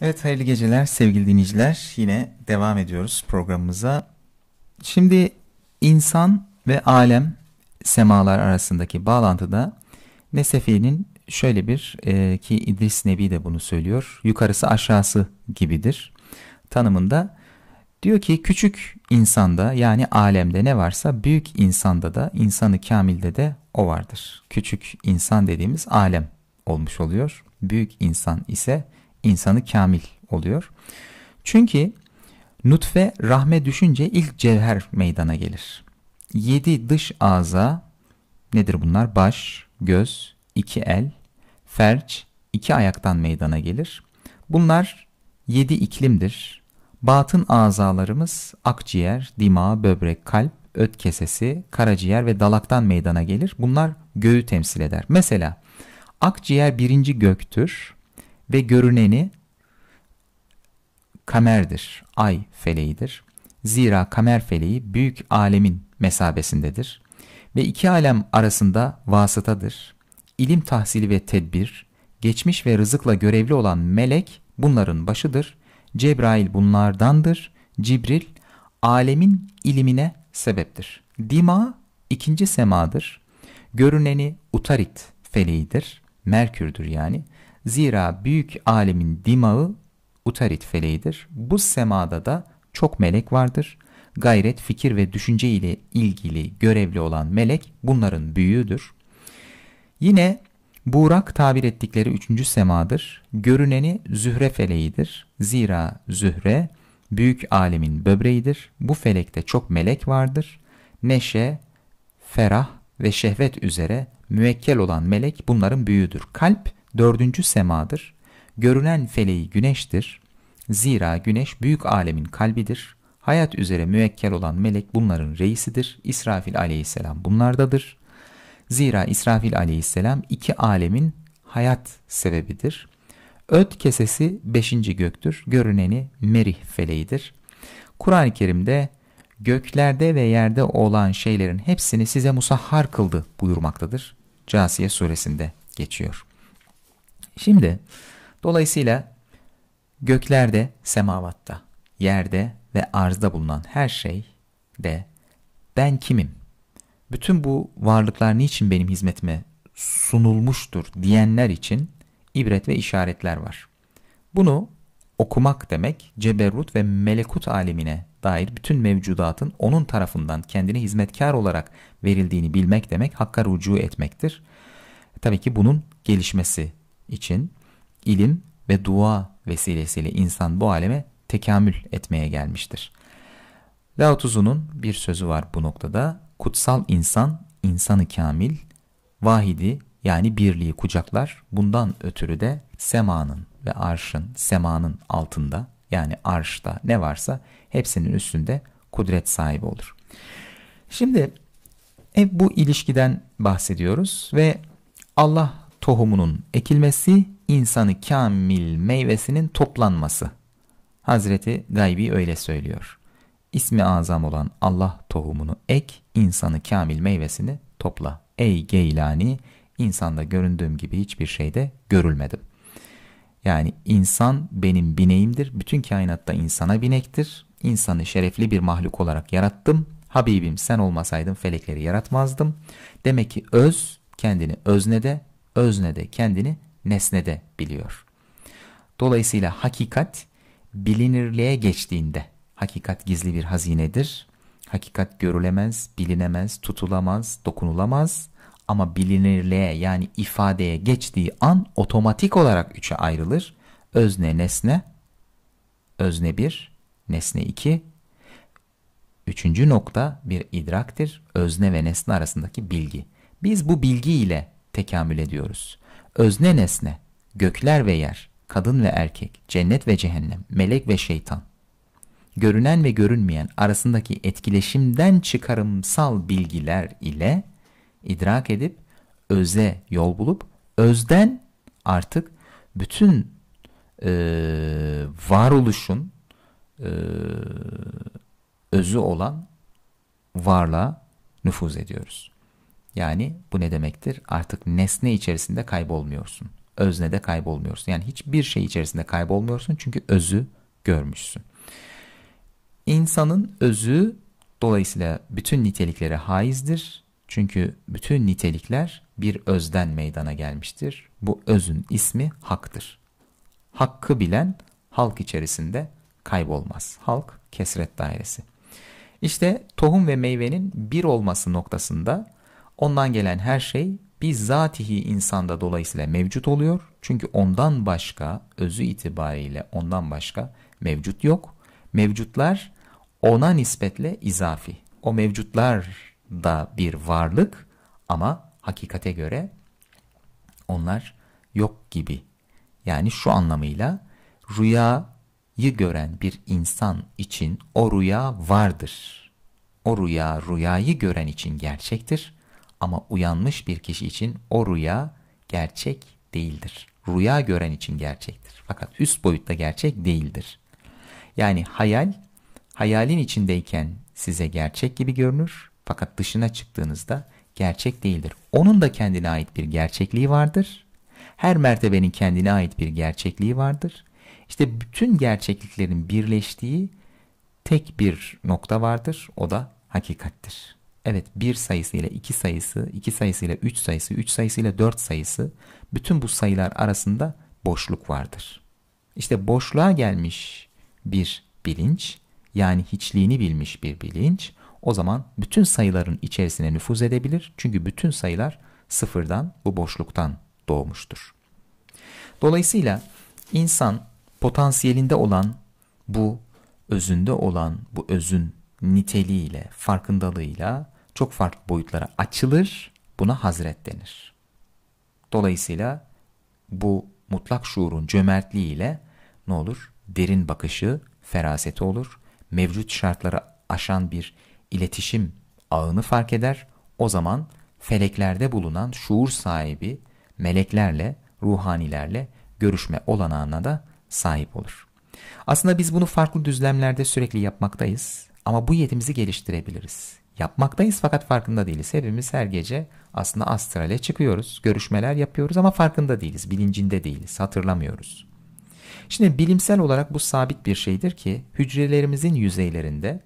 Evet hayırlı geceler sevgili dinleyiciler. Yine devam ediyoruz programımıza. Şimdi insan ve alem semalar arasındaki bağlantıda Nesefi'nin şöyle bir e, ki İdris Nebi de bunu söylüyor. Yukarısı aşağısı gibidir tanımında. Diyor ki küçük insanda yani alemde ne varsa büyük insanda da insanı kamilde de o vardır. Küçük insan dediğimiz alem olmuş oluyor. Büyük insan ise insanı kamil oluyor. Çünkü nutfe rahme düşünce ilk cevher meydana gelir. Yedi dış ağza nedir bunlar? Baş, göz, iki el, ferç, iki ayaktan meydana gelir. Bunlar yedi iklimdir. Batın azalarımız akciğer, dima, böbrek, kalp, öt kesesi, karaciğer ve dalaktan meydana gelir. Bunlar göğü temsil eder. Mesela akciğer birinci göktür ve görüneni kamerdir, ay feleğidir. Zira kamer feleği büyük alemin mesabesindedir ve iki alem arasında vasıtadır. İlim tahsili ve tedbir, geçmiş ve rızıkla görevli olan melek bunların başıdır. Cebrail bunlardandır. Cibril alemin ilimine sebeptir. Dima ikinci semadır. Görüneni Utarit feleğidir. Merkür'dür yani. Zira büyük alemin dimağı utarit feleğidir. Bu semada da çok melek vardır. Gayret, fikir ve düşünce ile ilgili görevli olan melek bunların büyüğüdür. Yine Burak tabir ettikleri üçüncü semadır. Görüneni zühre feleğidir. Zira zühre büyük alemin böbreğidir. Bu felekte çok melek vardır. Neşe, ferah ve şehvet üzere müvekkel olan melek bunların büyüğüdür. Kalp dördüncü semadır. Görülen feleği güneştir. Zira güneş büyük alemin kalbidir. Hayat üzere müekkel olan melek bunların reisidir. İsrafil aleyhisselam bunlardadır. Zira İsrafil aleyhisselam iki alemin hayat sebebidir. Öt kesesi beşinci göktür. Görüneni merih feleğidir. Kur'an-ı Kerim'de göklerde ve yerde olan şeylerin hepsini size musahhar kıldı buyurmaktadır. Casiye suresinde geçiyor. Şimdi dolayısıyla göklerde, semavatta, yerde ve arzda bulunan her şey de ben kimim? Bütün bu varlıklar niçin benim hizmetime sunulmuştur diyenler için ibret ve işaretler var. Bunu okumak demek ceberrut ve melekut alemine dair bütün mevcudatın onun tarafından kendine hizmetkar olarak verildiğini bilmek demek hakka rucu etmektir. Tabii ki bunun gelişmesi için ilim ve dua vesilesiyle insan bu aleme tekamül etmeye gelmiştir. Lao Tzu'nun bir sözü var bu noktada. Kutsal insan, insanı kamil, vahidi yani birliği kucaklar. Bundan ötürü de semanın ve arşın, semanın altında yani arşta ne varsa hepsinin üstünde kudret sahibi olur. Şimdi hep bu ilişkiden bahsediyoruz ve Allah tohumunun ekilmesi, insanı kamil meyvesinin toplanması. Hazreti Gaybi öyle söylüyor. İsmi azam olan Allah tohumunu ek, insanı kamil meyvesini topla. Ey Geylani, insanda göründüğüm gibi hiçbir şeyde görülmedim. Yani insan benim bineğimdir. Bütün kainatta insana binektir. İnsanı şerefli bir mahluk olarak yarattım. Habibim sen olmasaydın felekleri yaratmazdım. Demek ki öz kendini de öznede, kendini nesnede biliyor. Dolayısıyla hakikat bilinirliğe geçtiğinde, hakikat gizli bir hazinedir. Hakikat görülemez, bilinemez, tutulamaz, dokunulamaz ama bilinirliğe yani ifadeye geçtiği an otomatik olarak üçe ayrılır. Özne nesne, özne bir, nesne iki. Üçüncü nokta bir idraktir. Özne ve nesne arasındaki bilgi. Biz bu bilgi ile tekamül ediyoruz. Özne nesne, gökler ve yer, kadın ve erkek, cennet ve cehennem, melek ve şeytan. Görünen ve görünmeyen arasındaki etkileşimden çıkarımsal bilgiler ile idrak edip öze yol bulup özden artık bütün e, varoluşun e, özü olan varlığa nüfuz ediyoruz. Yani bu ne demektir? Artık nesne içerisinde kaybolmuyorsun. Özne de kaybolmuyorsun. Yani hiçbir şey içerisinde kaybolmuyorsun çünkü özü görmüşsün. İnsanın özü dolayısıyla bütün niteliklere haizdir. Çünkü bütün nitelikler bir özden meydana gelmiştir. Bu özün ismi haktır. Hakkı bilen halk içerisinde kaybolmaz. Halk kesret dairesi. İşte tohum ve meyvenin bir olması noktasında Ondan gelen her şey bizzatihi insanda dolayısıyla mevcut oluyor. Çünkü ondan başka özü itibariyle ondan başka mevcut yok. Mevcutlar ona nispetle izafi. O mevcutlar da bir varlık ama hakikate göre onlar yok gibi. Yani şu anlamıyla rüyayı gören bir insan için o rüya vardır. O rüya rüyayı gören için gerçektir ama uyanmış bir kişi için o rüya gerçek değildir. Rüya gören için gerçektir. Fakat üst boyutta gerçek değildir. Yani hayal, hayalin içindeyken size gerçek gibi görünür. Fakat dışına çıktığınızda gerçek değildir. Onun da kendine ait bir gerçekliği vardır. Her mertebenin kendine ait bir gerçekliği vardır. İşte bütün gerçekliklerin birleştiği tek bir nokta vardır. O da hakikattir. Evet bir sayısı ile iki sayısı, iki sayısı ile üç sayısı, üç sayısı ile dört sayısı bütün bu sayılar arasında boşluk vardır. İşte boşluğa gelmiş bir bilinç yani hiçliğini bilmiş bir bilinç o zaman bütün sayıların içerisine nüfuz edebilir. Çünkü bütün sayılar sıfırdan bu boşluktan doğmuştur. Dolayısıyla insan potansiyelinde olan bu özünde olan bu özün niteliğiyle, farkındalığıyla çok farklı boyutlara açılır. Buna hazret denir. Dolayısıyla bu mutlak şuurun cömertliği ile ne olur? Derin bakışı, feraseti olur. Mevcut şartları aşan bir iletişim ağını fark eder. O zaman feleklerde bulunan şuur sahibi meleklerle, ruhanilerle görüşme olanağına da sahip olur. Aslında biz bunu farklı düzlemlerde sürekli yapmaktayız ama bu yetimizi geliştirebiliriz yapmaktayız fakat farkında değiliz. Hepimiz her gece aslında astrale çıkıyoruz, görüşmeler yapıyoruz ama farkında değiliz, bilincinde değiliz, hatırlamıyoruz. Şimdi bilimsel olarak bu sabit bir şeydir ki hücrelerimizin yüzeylerinde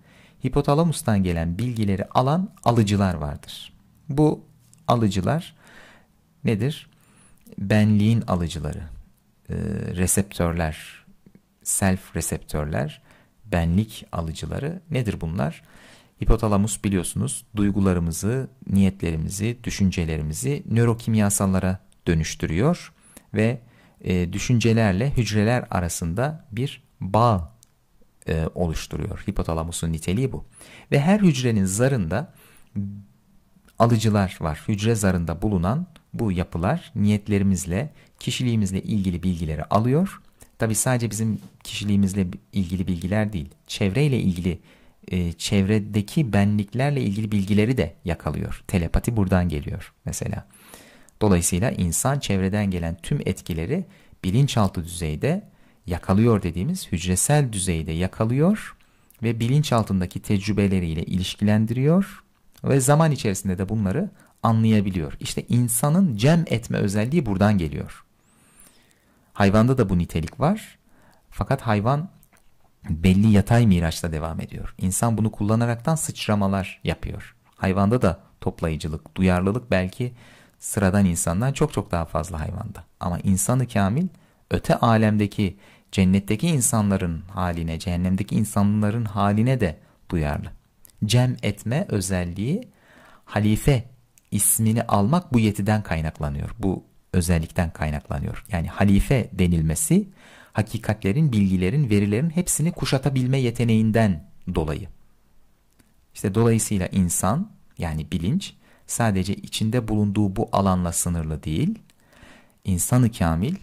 hipotalamustan gelen bilgileri alan alıcılar vardır. Bu alıcılar nedir? Benliğin alıcıları, e, reseptörler, self reseptörler, benlik alıcıları nedir bunlar? Bunlar Hipotalamus biliyorsunuz duygularımızı, niyetlerimizi, düşüncelerimizi nörokimyasallara dönüştürüyor ve e, düşüncelerle hücreler arasında bir bağ e, oluşturuyor. Hipotalamusun niteliği bu. Ve her hücrenin zarında alıcılar var. Hücre zarında bulunan bu yapılar niyetlerimizle, kişiliğimizle ilgili bilgileri alıyor. Tabi sadece bizim kişiliğimizle ilgili bilgiler değil, çevreyle ilgili bilgiler e, çevredeki benliklerle ilgili bilgileri de yakalıyor. Telepati buradan geliyor mesela. Dolayısıyla insan çevreden gelen tüm etkileri bilinçaltı düzeyde yakalıyor dediğimiz hücresel düzeyde yakalıyor ve bilinçaltındaki tecrübeleriyle ilişkilendiriyor ve zaman içerisinde de bunları anlayabiliyor. İşte insanın cem etme özelliği buradan geliyor. Hayvanda da bu nitelik var. Fakat hayvan belli yatay miraçla devam ediyor. İnsan bunu kullanaraktan sıçramalar yapıyor. Hayvanda da toplayıcılık, duyarlılık belki sıradan insandan çok çok daha fazla hayvanda. Ama insanı kamil öte alemdeki cennetteki insanların haline, cehennemdeki insanların haline de duyarlı. Cem etme özelliği halife ismini almak bu yetiden kaynaklanıyor. Bu özellikten kaynaklanıyor. Yani halife denilmesi hakikatlerin, bilgilerin, verilerin hepsini kuşatabilme yeteneğinden dolayı. İşte dolayısıyla insan yani bilinç sadece içinde bulunduğu bu alanla sınırlı değil, İnsanı kamil,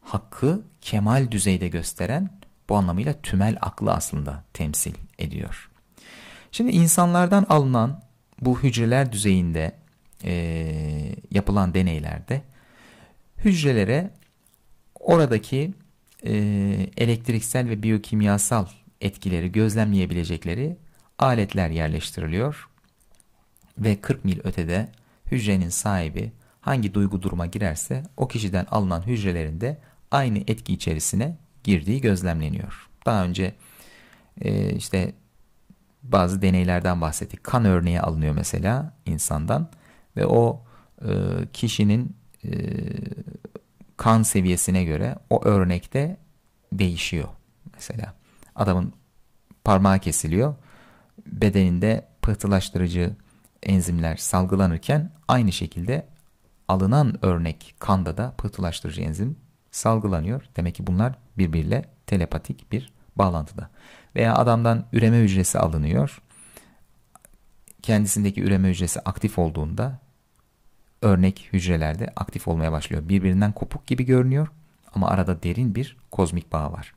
hakkı kemal düzeyde gösteren bu anlamıyla tümel aklı aslında temsil ediyor. Şimdi insanlardan alınan bu hücreler düzeyinde e, yapılan deneylerde hücrelere oradaki e, elektriksel ve biyokimyasal etkileri gözlemleyebilecekleri aletler yerleştiriliyor ve 40 mil ötede hücrenin sahibi hangi duygu duruma girerse o kişiden alınan hücrelerinde aynı etki içerisine girdiği gözlemleniyor. Daha önce e, işte bazı deneylerden bahsettik. Kan örneği alınıyor mesela insandan ve o e, kişinin e, kan seviyesine göre o örnekte değişiyor. Mesela adamın parmağı kesiliyor. Bedeninde pıhtılaştırıcı enzimler salgılanırken aynı şekilde alınan örnek kanda da pıhtılaştırıcı enzim salgılanıyor. Demek ki bunlar birbiriyle telepatik bir bağlantıda. Veya adamdan üreme hücresi alınıyor. Kendisindeki üreme hücresi aktif olduğunda örnek hücrelerde aktif olmaya başlıyor. Birbirinden kopuk gibi görünüyor ama arada derin bir kozmik bağ var.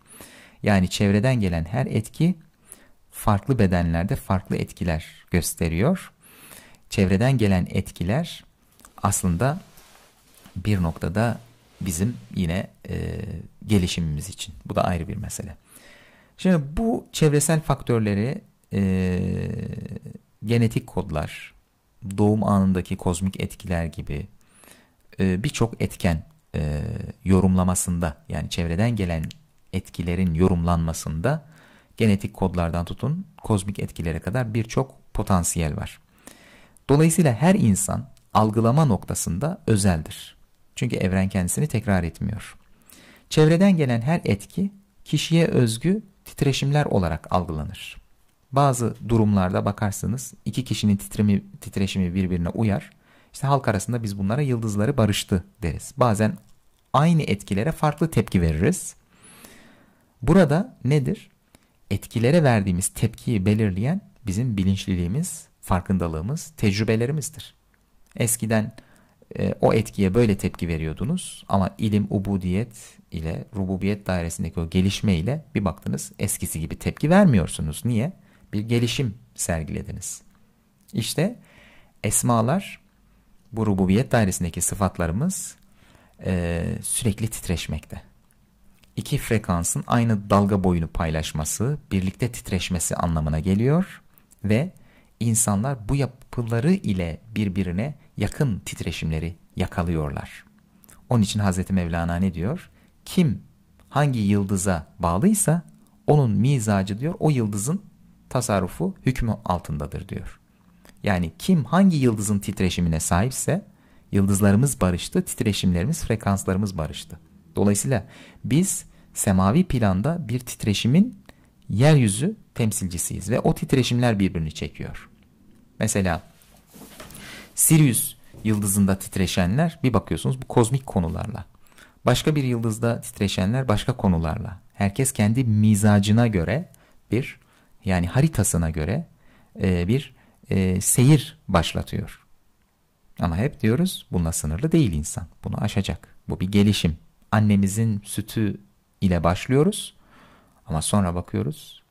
Yani çevreden gelen her etki farklı bedenlerde farklı etkiler gösteriyor. Çevreden gelen etkiler aslında bir noktada bizim yine e, gelişimimiz için. Bu da ayrı bir mesele. Şimdi bu çevresel faktörleri e, genetik kodlar, doğum anındaki kozmik etkiler gibi e, birçok etken e, yorumlamasında yani çevreden gelen etkilerin yorumlanmasında genetik kodlardan tutun kozmik etkilere kadar birçok potansiyel var. Dolayısıyla her insan algılama noktasında özeldir. Çünkü evren kendisini tekrar etmiyor. Çevreden gelen her etki kişiye özgü titreşimler olarak algılanır. Bazı durumlarda bakarsınız, iki kişinin titremi, titreşimi birbirine uyar. İşte halk arasında biz bunlara yıldızları barıştı deriz. Bazen aynı etkilere farklı tepki veririz. Burada nedir? Etkilere verdiğimiz tepkiyi belirleyen bizim bilinçliliğimiz, farkındalığımız, tecrübelerimizdir. Eskiden e, o etkiye böyle tepki veriyordunuz ama ilim ubudiyet ile rububiyet dairesindeki o gelişme ile bir baktınız eskisi gibi tepki vermiyorsunuz. Niye? bir gelişim sergilediniz. İşte esmalar bu rububiyet dairesindeki sıfatlarımız e, sürekli titreşmekte. İki frekansın aynı dalga boyunu paylaşması, birlikte titreşmesi anlamına geliyor ve insanlar bu yapıları ile birbirine yakın titreşimleri yakalıyorlar. Onun için Hazreti Mevlana ne diyor? Kim hangi yıldıza bağlıysa onun mizacı diyor o yıldızın tasarrufu hükmü altındadır diyor. Yani kim hangi yıldızın titreşimine sahipse yıldızlarımız barıştı, titreşimlerimiz, frekanslarımız barıştı. Dolayısıyla biz semavi planda bir titreşimin yeryüzü temsilcisiyiz ve o titreşimler birbirini çekiyor. Mesela Sirius yıldızında titreşenler bir bakıyorsunuz bu kozmik konularla. Başka bir yıldızda titreşenler başka konularla. Herkes kendi mizacına göre bir yani haritasına göre e, bir e, seyir başlatıyor. Ama hep diyoruz bununla sınırlı değil insan. Bunu aşacak. Bu bir gelişim. Annemizin sütü ile başlıyoruz ama sonra bakıyoruz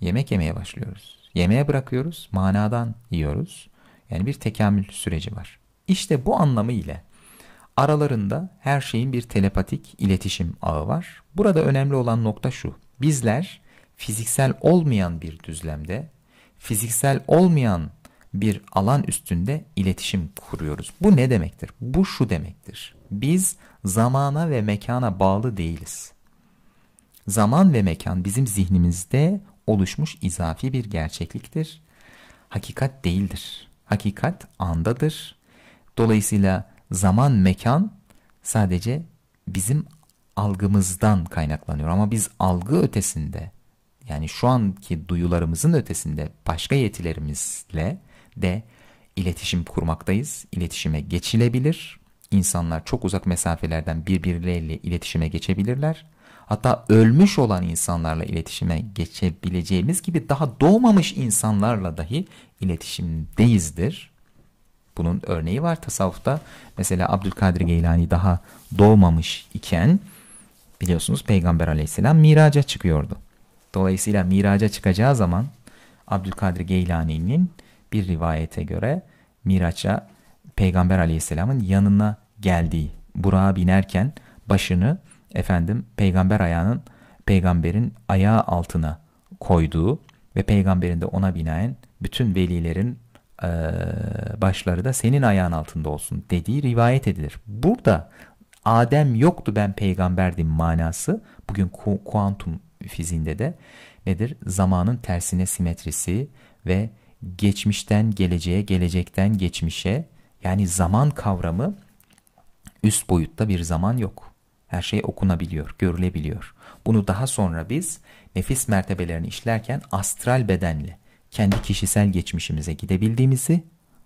yemek yemeye başlıyoruz. Yemeğe bırakıyoruz, manadan yiyoruz. Yani bir tekamül süreci var. İşte bu anlamı ile aralarında her şeyin bir telepatik iletişim ağı var. Burada önemli olan nokta şu. Bizler fiziksel olmayan bir düzlemde, fiziksel olmayan bir alan üstünde iletişim kuruyoruz. Bu ne demektir? Bu şu demektir. Biz zamana ve mekana bağlı değiliz. Zaman ve mekan bizim zihnimizde oluşmuş izafi bir gerçekliktir. Hakikat değildir. Hakikat andadır. Dolayısıyla zaman mekan sadece bizim algımızdan kaynaklanıyor ama biz algı ötesinde yani şu anki duyularımızın ötesinde başka yetilerimizle de iletişim kurmaktayız. İletişime geçilebilir. İnsanlar çok uzak mesafelerden birbirleriyle iletişime geçebilirler. Hatta ölmüş olan insanlarla iletişime geçebileceğimiz gibi daha doğmamış insanlarla dahi iletişimdeyizdir. Bunun örneği var tasavvufta. Mesela Abdülkadir Geylani daha doğmamış iken biliyorsunuz Peygamber aleyhisselam miraca çıkıyordu. Dolayısıyla miraça çıkacağı zaman Abdülkadir Geylani'nin bir rivayete göre miraça Peygamber Aleyhisselam'ın yanına geldiği, Burak'a binerken başını efendim peygamber ayağının peygamberin ayağı altına koyduğu ve peygamberin de ona binaen bütün velilerin e, başları da senin ayağın altında olsun dediği rivayet edilir. Burada Adem yoktu ben peygamberdim manası bugün kuantum fiziğinde de nedir? Zamanın tersine simetrisi ve geçmişten geleceğe, gelecekten geçmişe yani zaman kavramı üst boyutta bir zaman yok. Her şey okunabiliyor, görülebiliyor. Bunu daha sonra biz nefis mertebelerini işlerken astral bedenle kendi kişisel geçmişimize gidebildiğimizi,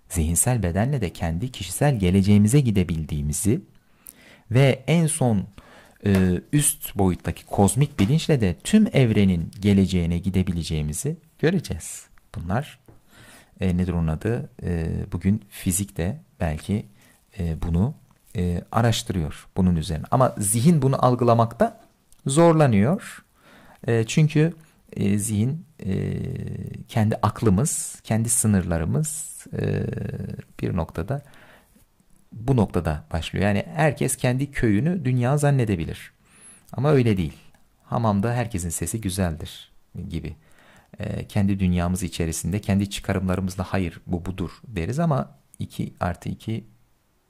zihinsel bedenle de kendi kişisel geleceğimize gidebildiğimizi ve en son e, üst boyuttaki kozmik bilinçle de tüm evrenin geleceğine gidebileceğimizi göreceğiz. Bunlar e, nedir onun adı? E, bugün fizik de belki e, bunu e, araştırıyor bunun üzerine. Ama zihin bunu algılamakta zorlanıyor. E, çünkü e, zihin e, kendi aklımız, kendi sınırlarımız e, bir noktada bu noktada başlıyor. Yani herkes kendi köyünü dünya zannedebilir. Ama öyle değil. Hamamda herkesin sesi güzeldir gibi. E, kendi dünyamız içerisinde kendi çıkarımlarımızla hayır bu budur deriz ama 2 artı 2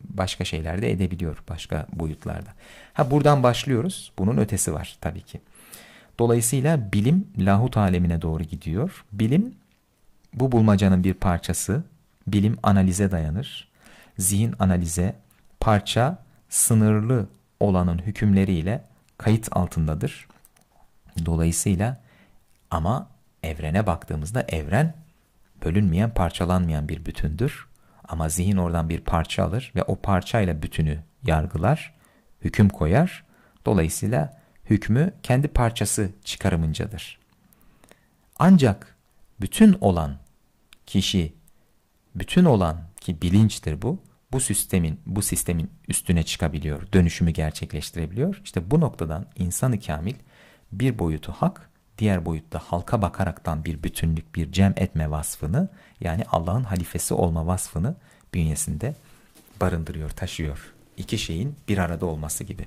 başka şeyler de edebiliyor başka boyutlarda. Ha buradan başlıyoruz. Bunun ötesi var tabii ki. Dolayısıyla bilim lahut alemine doğru gidiyor. Bilim bu bulmacanın bir parçası. Bilim analize dayanır zihin analize parça sınırlı olanın hükümleriyle kayıt altındadır. Dolayısıyla ama evrene baktığımızda evren bölünmeyen, parçalanmayan bir bütündür. Ama zihin oradan bir parça alır ve o parçayla bütünü yargılar, hüküm koyar. Dolayısıyla hükmü kendi parçası çıkarımıncadır. Ancak bütün olan kişi, bütün olan ki bilinçtir bu, bu sistemin bu sistemin üstüne çıkabiliyor, dönüşümü gerçekleştirebiliyor. İşte bu noktadan insanı kamil bir boyutu hak, diğer boyutta halka bakaraktan bir bütünlük, bir cem etme vasfını yani Allah'ın halifesi olma vasfını bünyesinde barındırıyor, taşıyor. İki şeyin bir arada olması gibi.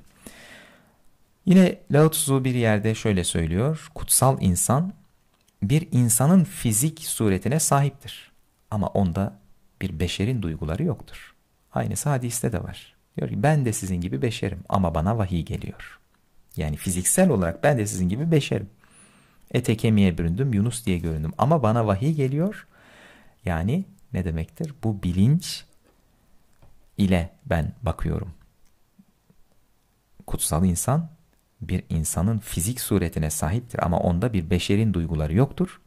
Yine Lao Tzu bir yerde şöyle söylüyor. Kutsal insan bir insanın fizik suretine sahiptir. Ama onda bir beşerin duyguları yoktur. Aynısı hadiste de var. Diyor ki ben de sizin gibi beşerim ama bana vahiy geliyor. Yani fiziksel olarak ben de sizin gibi beşerim. Ete kemiğe büründüm, Yunus diye göründüm ama bana vahiy geliyor. Yani ne demektir? Bu bilinç ile ben bakıyorum. Kutsal insan bir insanın fizik suretine sahiptir ama onda bir beşerin duyguları yoktur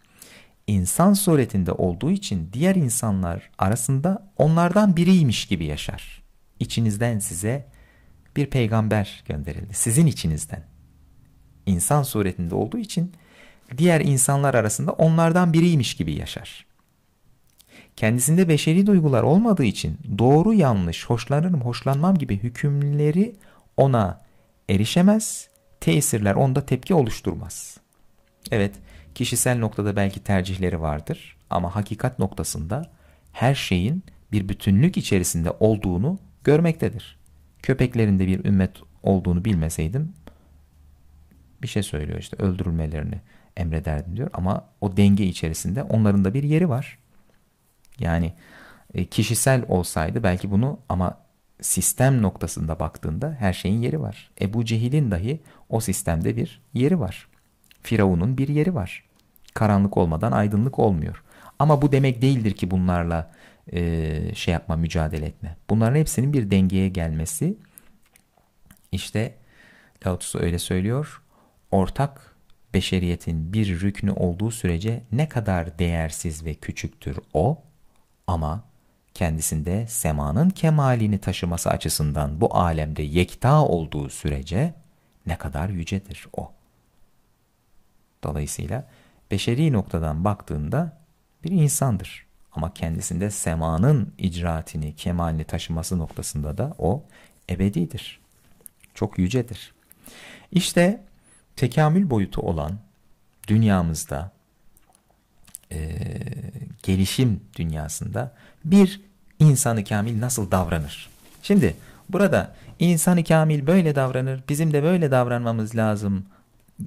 insan suretinde olduğu için diğer insanlar arasında onlardan biriymiş gibi yaşar. İçinizden size bir peygamber gönderildi. Sizin içinizden. İnsan suretinde olduğu için diğer insanlar arasında onlardan biriymiş gibi yaşar. Kendisinde beşeri duygular olmadığı için doğru yanlış, hoşlanırım hoşlanmam gibi hükümleri ona erişemez, tesirler onda tepki oluşturmaz. Evet, kişisel noktada belki tercihleri vardır ama hakikat noktasında her şeyin bir bütünlük içerisinde olduğunu görmektedir. Köpeklerinde bir ümmet olduğunu bilmeseydim bir şey söylüyor işte öldürülmelerini emrederdim diyor ama o denge içerisinde onların da bir yeri var. Yani e, kişisel olsaydı belki bunu ama sistem noktasında baktığında her şeyin yeri var. Ebu Cehil'in dahi o sistemde bir yeri var. Firavun'un bir yeri var. Karanlık olmadan aydınlık olmuyor. Ama bu demek değildir ki bunlarla e, şey yapma, mücadele etme. Bunların hepsinin bir dengeye gelmesi işte Lao Tzu öyle söylüyor. Ortak beşeriyetin bir rüknü olduğu sürece ne kadar değersiz ve küçüktür o ama kendisinde semanın kemalini taşıması açısından bu alemde yekta olduğu sürece ne kadar yücedir o. Dolayısıyla beşeri noktadan baktığında bir insandır. Ama kendisinde semanın icraatini, kemalini taşıması noktasında da o ebedidir. Çok yücedir. İşte tekamül boyutu olan dünyamızda, e, gelişim dünyasında bir insanı kamil nasıl davranır? Şimdi burada insanı kamil böyle davranır, bizim de böyle davranmamız lazım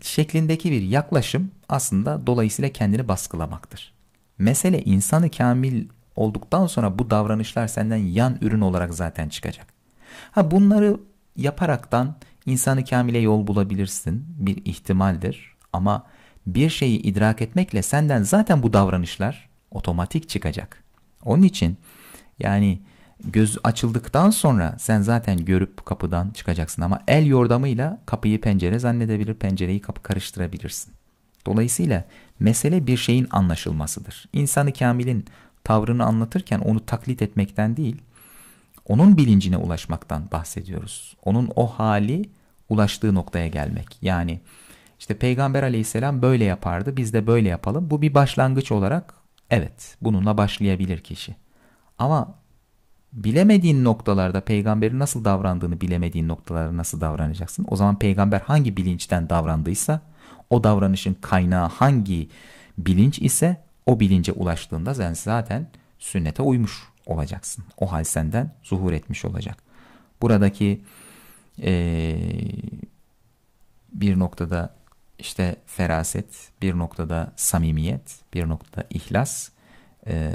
şeklindeki bir yaklaşım aslında dolayısıyla kendini baskılamaktır. Mesele insanı kamil olduktan sonra bu davranışlar senden yan ürün olarak zaten çıkacak. Ha bunları yaparaktan insanı kamile yol bulabilirsin bir ihtimaldir ama bir şeyi idrak etmekle senden zaten bu davranışlar otomatik çıkacak. Onun için yani göz açıldıktan sonra sen zaten görüp kapıdan çıkacaksın ama el yordamıyla kapıyı pencere zannedebilir, pencereyi kapı karıştırabilirsin. Dolayısıyla mesele bir şeyin anlaşılmasıdır. İnsanı Kamil'in tavrını anlatırken onu taklit etmekten değil, onun bilincine ulaşmaktan bahsediyoruz. Onun o hali ulaştığı noktaya gelmek. Yani işte Peygamber aleyhisselam böyle yapardı, biz de böyle yapalım. Bu bir başlangıç olarak evet bununla başlayabilir kişi. Ama bilemediğin noktalarda peygamberin nasıl davrandığını bilemediğin noktalarda nasıl davranacaksın? O zaman peygamber hangi bilinçten davrandıysa o davranışın kaynağı hangi bilinç ise o bilince ulaştığında sen zaten sünnete uymuş olacaksın. O hal senden zuhur etmiş olacak. Buradaki ee, bir noktada işte feraset, bir noktada samimiyet, bir noktada ihlas, e,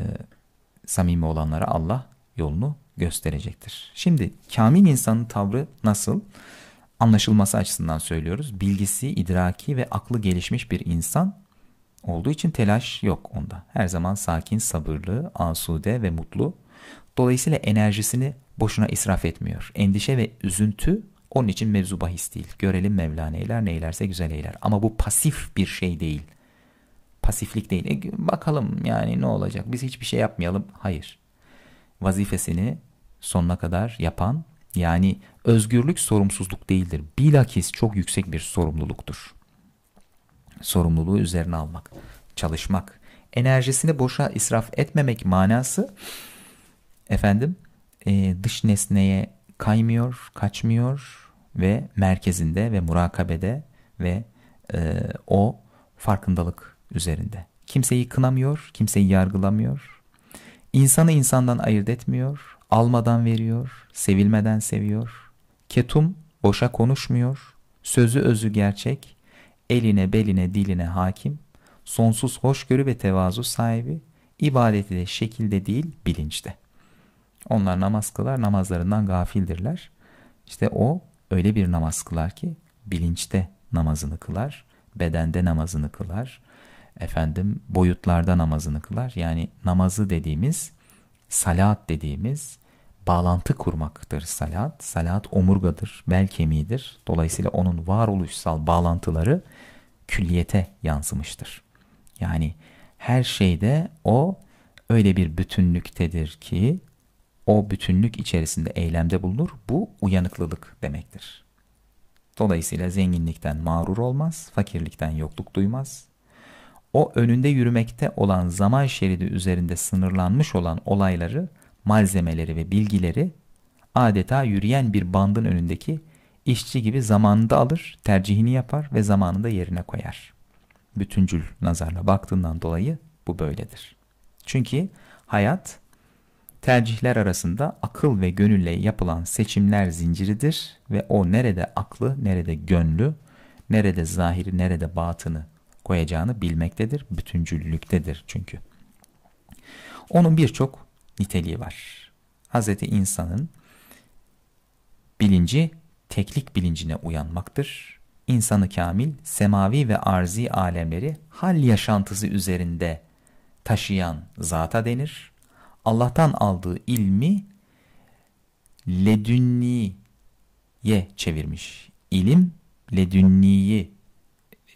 samimi olanlara Allah, yolunu gösterecektir. Şimdi kamil insanın tavrı nasıl? Anlaşılması açısından söylüyoruz. Bilgisi, idraki ve aklı gelişmiş bir insan olduğu için telaş yok onda. Her zaman sakin, sabırlı, asude ve mutlu. Dolayısıyla enerjisini boşuna israf etmiyor. Endişe ve üzüntü onun için mevzu bahis değil. Görelim Mevla eyler, neylerse güzel eyler. Ama bu pasif bir şey değil. Pasiflik değil. E, bakalım yani ne olacak? Biz hiçbir şey yapmayalım. Hayır vazifesini sonuna kadar yapan yani özgürlük sorumsuzluk değildir. Bilakis çok yüksek bir sorumluluktur. Sorumluluğu üzerine almak, çalışmak, enerjisini boşa israf etmemek manası efendim e, dış nesneye kaymıyor, kaçmıyor ve merkezinde ve murakabede ve e, o farkındalık üzerinde. Kimseyi kınamıyor, kimseyi yargılamıyor, İnsanı insandan ayırt etmiyor, almadan veriyor, sevilmeden seviyor. Ketum boşa konuşmuyor, sözü özü gerçek, eline beline diline hakim, sonsuz hoşgörü ve tevazu sahibi, ibadeti de şekilde değil bilinçte. Onlar namaz kılar, namazlarından gafildirler. İşte o öyle bir namaz kılar ki bilinçte namazını kılar, bedende namazını kılar, efendim boyutlarda namazını kılar. Yani namazı dediğimiz, salat dediğimiz bağlantı kurmaktır salat. Salat omurgadır, bel kemiğidir. Dolayısıyla onun varoluşsal bağlantıları külliyete yansımıştır. Yani her şeyde o öyle bir bütünlüktedir ki o bütünlük içerisinde eylemde bulunur. Bu uyanıklılık demektir. Dolayısıyla zenginlikten mağrur olmaz, fakirlikten yokluk duymaz, o önünde yürümekte olan zaman şeridi üzerinde sınırlanmış olan olayları, malzemeleri ve bilgileri adeta yürüyen bir bandın önündeki işçi gibi zamanında alır, tercihini yapar ve zamanında yerine koyar. Bütüncül nazarla baktığından dolayı bu böyledir. Çünkü hayat tercihler arasında akıl ve gönülle yapılan seçimler zinciridir ve o nerede aklı, nerede gönlü, nerede zahiri, nerede batını koyacağını bilmektedir, bütüncüllüktedir çünkü. Onun birçok niteliği var. Hz. insanın bilinci teklik bilincine uyanmaktır. İnsanı kamil, semavi ve arzi alemleri hal yaşantısı üzerinde taşıyan zata denir. Allah'tan aldığı ilmi ledünniye çevirmiş. İlim ledünniyi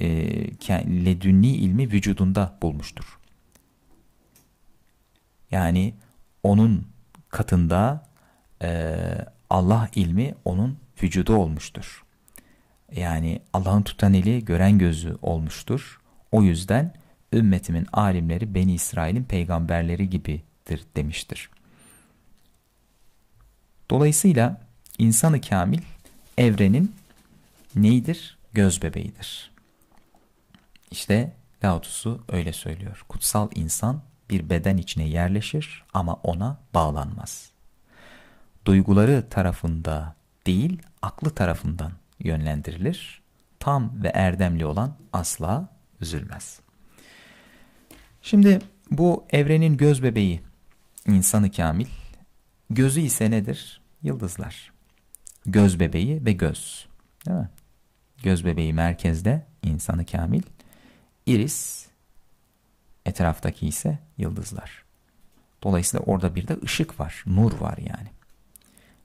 e, ledünni ilmi vücudunda bulmuştur. Yani onun katında e, Allah ilmi onun vücudu olmuştur. Yani Allah'ın tutan eli gören gözü olmuştur. O yüzden ümmetimin alimleri Beni İsrail'in peygamberleri gibidir demiştir. Dolayısıyla insanı kamil evrenin neyidir? Göz bebeğidir. İşte Lao Tzu öyle söylüyor. Kutsal insan bir beden içine yerleşir ama ona bağlanmaz. Duyguları tarafında değil, aklı tarafından yönlendirilir. Tam ve erdemli olan asla üzülmez. Şimdi bu evrenin göz bebeği insanı kamil, gözü ise nedir? Yıldızlar. Göz bebeği ve göz. Değil mi? Göz bebeği merkezde, insanı kamil iris, etraftaki ise yıldızlar. Dolayısıyla orada bir de ışık var, nur var yani.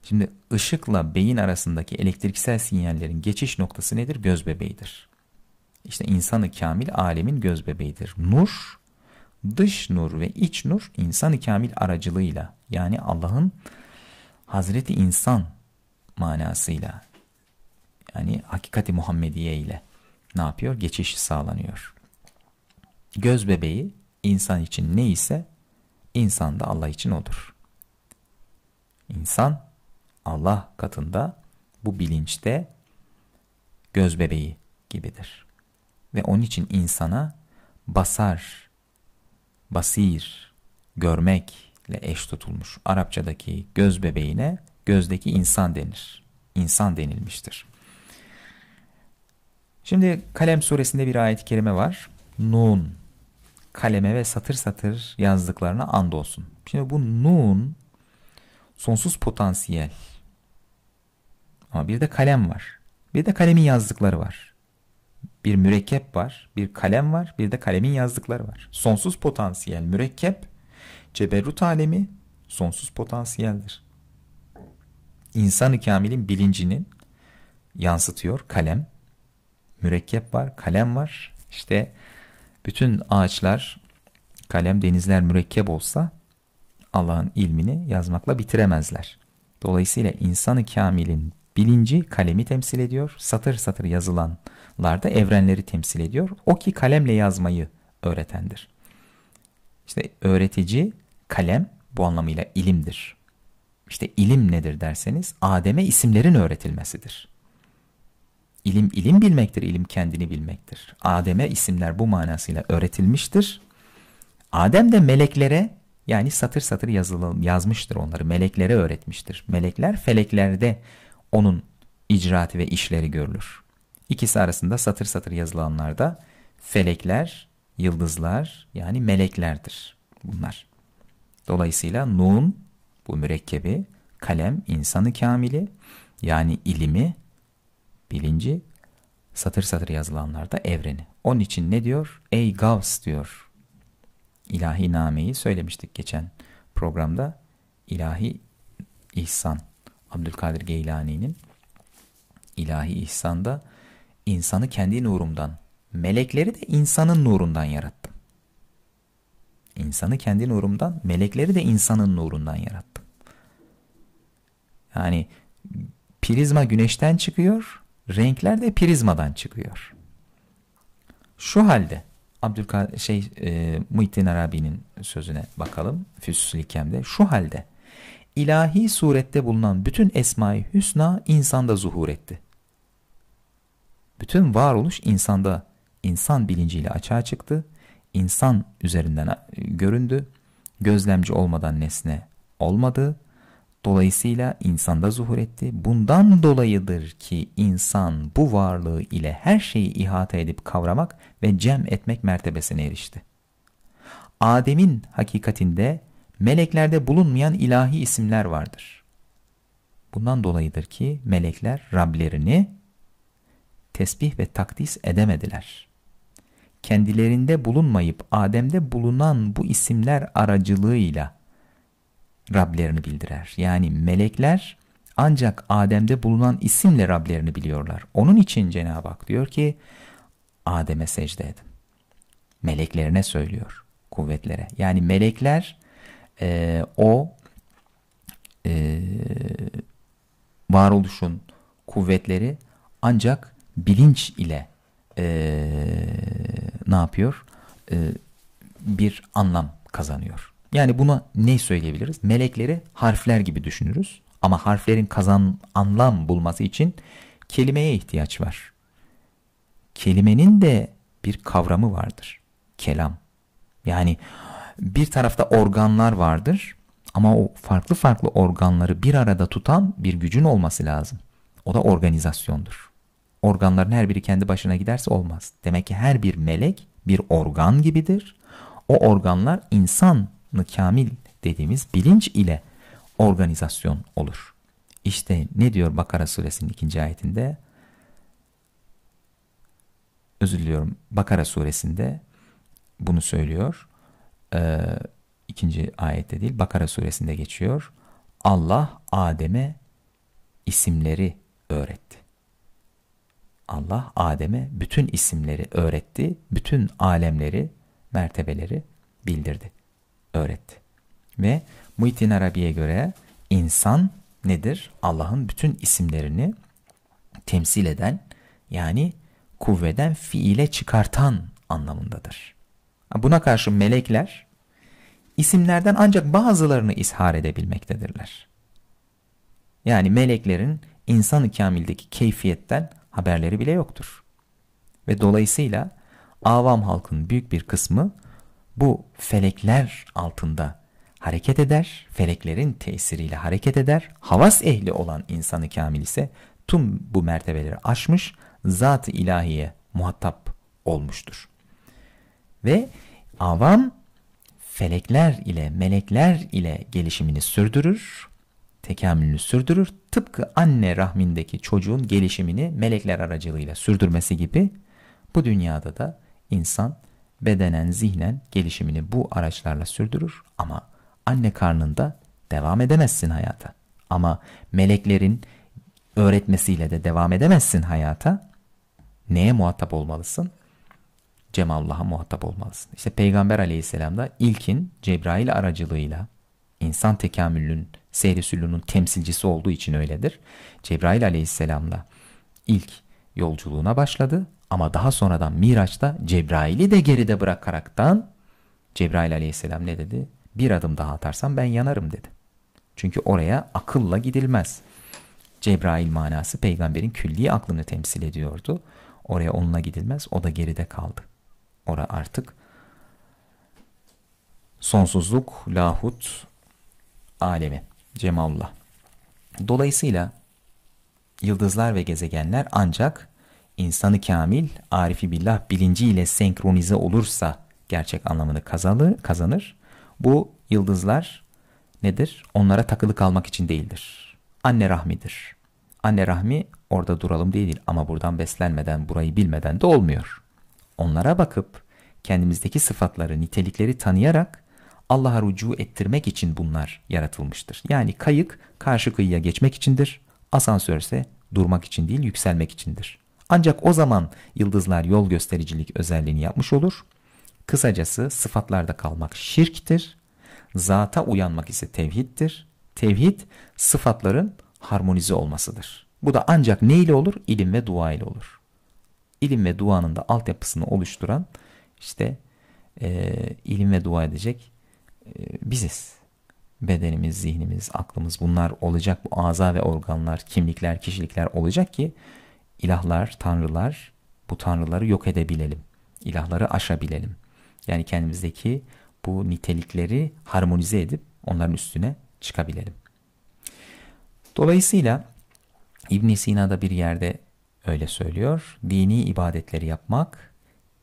Şimdi ışıkla beyin arasındaki elektriksel sinyallerin geçiş noktası nedir? Göz bebeğidir. İşte insanı kamil alemin göz bebeğidir. Nur, dış nur ve iç nur insanı kamil aracılığıyla yani Allah'ın Hazreti İnsan manasıyla yani hakikati Muhammediye ile ne yapıyor? Geçiş sağlanıyor. Göz bebeği insan için ne ise insan da Allah için odur. İnsan Allah katında bu bilinçte göz bebeği gibidir. Ve onun için insana basar, basir, görmekle eş tutulmuş. Arapçadaki göz bebeğine gözdeki insan denir. İnsan denilmiştir. Şimdi Kalem suresinde bir ayet-i kerime var. Nun kaleme ve satır satır yazdıklarına andolsun. Şimdi bu nun sonsuz potansiyel. Ama bir de kalem var. Bir de kalemin yazdıkları var. Bir mürekkep var, bir kalem var, bir de kalemin yazdıkları var. Sonsuz potansiyel mürekkep, ceberrut alemi sonsuz potansiyeldir. İnsan-ı kamilin bilincinin yansıtıyor kalem. Mürekkep var, kalem var. İşte bütün ağaçlar, kalem, denizler mürekkep olsa Allah'ın ilmini yazmakla bitiremezler. Dolayısıyla insanı kamilin bilinci kalemi temsil ediyor. Satır satır yazılanlarda evrenleri temsil ediyor. O ki kalemle yazmayı öğretendir. İşte öğretici kalem bu anlamıyla ilimdir. İşte ilim nedir derseniz Adem'e isimlerin öğretilmesidir. İlim ilim bilmektir, ilim kendini bilmektir. Adem'e isimler bu manasıyla öğretilmiştir. Adem de meleklere yani satır satır yazılım, yazmıştır onları, meleklere öğretmiştir. Melekler feleklerde onun icraatı ve işleri görülür. İkisi arasında satır satır yazılanlar da felekler, yıldızlar yani meleklerdir bunlar. Dolayısıyla nun bu mürekkebi, kalem insanı kamili yani ilimi bilinci, satır satır yazılanlarda evreni. Onun için ne diyor? Ey Gavs diyor. İlahi nameyi söylemiştik geçen programda. İlahi İhsan, Abdülkadir Geylani'nin İlahi İhsan'da insanı kendi nurumdan, melekleri de insanın nurundan yarattım. İnsanı kendi nurumdan, melekleri de insanın nurundan yarattım. Yani prizma güneşten çıkıyor, Renkler de prizmadan çıkıyor. Şu halde Abdülkadir şey e, Muhittin Arabi'nin sözüne bakalım Füsus Likem'de. Şu halde ilahi surette bulunan bütün esma-i hüsna insanda zuhur etti. Bütün varoluş insanda insan bilinciyle açığa çıktı. İnsan üzerinden e, göründü. Gözlemci olmadan nesne olmadı. Dolayısıyla insanda zuhur etti. Bundan dolayıdır ki insan bu varlığı ile her şeyi ihate edip kavramak ve cem etmek mertebesine erişti. Adem'in hakikatinde meleklerde bulunmayan ilahi isimler vardır. Bundan dolayıdır ki melekler Rablerini tesbih ve takdis edemediler. Kendilerinde bulunmayıp Adem'de bulunan bu isimler aracılığıyla Rablerini bildirer. Yani melekler ancak Adem'de bulunan isimle Rablerini biliyorlar. Onun için Cenab-ı Hak diyor ki Adem'e secde edin. Meleklerine söylüyor kuvvetlere. Yani melekler e, o e, varoluşun kuvvetleri ancak bilinç ile e, ne yapıyor? E, bir anlam kazanıyor. Yani buna ne söyleyebiliriz? Melekleri harfler gibi düşünürüz. Ama harflerin kazan anlam bulması için kelimeye ihtiyaç var. Kelimenin de bir kavramı vardır. Kelam. Yani bir tarafta organlar vardır ama o farklı farklı organları bir arada tutan bir gücün olması lazım. O da organizasyondur. Organların her biri kendi başına giderse olmaz. Demek ki her bir melek bir organ gibidir. O organlar insan hatmı kamil dediğimiz bilinç ile organizasyon olur. İşte ne diyor Bakara suresinin ikinci ayetinde? Özür diliyorum. Bakara suresinde bunu söylüyor. Ee, ikinci ayette değil Bakara suresinde geçiyor. Allah Adem'e isimleri öğretti. Allah Adem'e bütün isimleri öğretti, bütün alemleri, mertebeleri bildirdi öğretti. Ve Muhittin Arabi'ye göre insan nedir? Allah'ın bütün isimlerini temsil eden yani kuvveden fiile çıkartan anlamındadır. Buna karşı melekler isimlerden ancak bazılarını ishar edebilmektedirler. Yani meleklerin insanı kamildeki keyfiyetten haberleri bile yoktur. Ve dolayısıyla avam halkın büyük bir kısmı bu felekler altında hareket eder, feleklerin tesiriyle hareket eder. Havas ehli olan insanı kamil ise tüm bu mertebeleri aşmış, zat-ı ilahiye muhatap olmuştur. Ve avam felekler ile melekler ile gelişimini sürdürür, tekamülünü sürdürür. Tıpkı anne rahmindeki çocuğun gelişimini melekler aracılığıyla sürdürmesi gibi bu dünyada da insan bedenen zihnen gelişimini bu araçlarla sürdürür ama anne karnında devam edemezsin hayata. Ama meleklerin öğretmesiyle de devam edemezsin hayata. Neye muhatap olmalısın? Cemallah'a muhatap olmalısın. İşte Peygamber aleyhisselam da ilkin Cebrail aracılığıyla insan tekamülünün, seyrisülünün temsilcisi olduğu için öyledir. Cebrail aleyhisselam da ilk yolculuğuna başladı ama daha sonradan Miraç'ta Cebrail'i de geride bırakaraktan Cebrail aleyhisselam ne dedi? Bir adım daha atarsam ben yanarım dedi. Çünkü oraya akılla gidilmez. Cebrail manası peygamberin külli aklını temsil ediyordu. Oraya onunla gidilmez. O da geride kaldı. Ora artık sonsuzluk, lahut alemi, cemallah. Dolayısıyla yıldızlar ve gezegenler ancak insanı kamil, arifi billah bilinciyle senkronize olursa gerçek anlamını kazanır, kazanır. Bu yıldızlar nedir? Onlara takılı kalmak için değildir. Anne rahmidir. Anne rahmi orada duralım değil ama buradan beslenmeden, burayı bilmeden de olmuyor. Onlara bakıp kendimizdeki sıfatları, nitelikleri tanıyarak Allah'a rucu ettirmek için bunlar yaratılmıştır. Yani kayık karşı kıyıya geçmek içindir, asansörse durmak için değil yükselmek içindir. Ancak o zaman yıldızlar yol göstericilik özelliğini yapmış olur. Kısacası sıfatlarda kalmak şirktir. Zata uyanmak ise tevhiddir. Tevhid sıfatların harmonize olmasıdır. Bu da ancak ne ile olur? İlim ve dua ile olur. İlim ve duanın da altyapısını oluşturan işte e, ilim ve dua edecek e, biziz. Bedenimiz, zihnimiz, aklımız bunlar olacak. Bu aza ve organlar, kimlikler, kişilikler olacak ki ilahlar, tanrılar bu tanrıları yok edebilelim. İlahları aşabilelim. Yani kendimizdeki bu nitelikleri harmonize edip onların üstüne çıkabilelim. Dolayısıyla İbn Sina da bir yerde öyle söylüyor. Dini ibadetleri yapmak